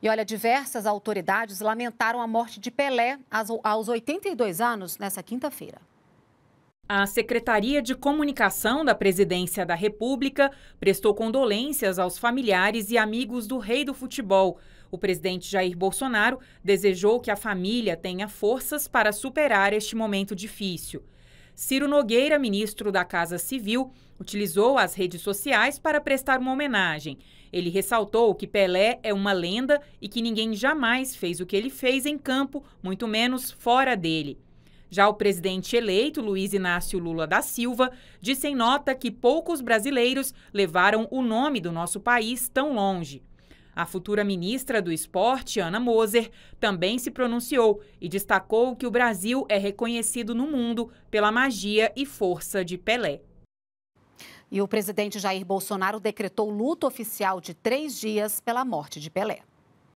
E olha, diversas autoridades lamentaram a morte de Pelé aos 82 anos nessa quinta-feira. A Secretaria de Comunicação da Presidência da República prestou condolências aos familiares e amigos do rei do futebol. O presidente Jair Bolsonaro desejou que a família tenha forças para superar este momento difícil. Ciro Nogueira, ministro da Casa Civil, utilizou as redes sociais para prestar uma homenagem. Ele ressaltou que Pelé é uma lenda e que ninguém jamais fez o que ele fez em campo, muito menos fora dele. Já o presidente eleito, Luiz Inácio Lula da Silva, disse em nota que poucos brasileiros levaram o nome do nosso país tão longe. A futura ministra do Esporte, Ana Moser, também se pronunciou e destacou que o Brasil é reconhecido no mundo pela magia e força de Pelé. E o presidente Jair Bolsonaro decretou luto oficial de três dias pela morte de Pelé.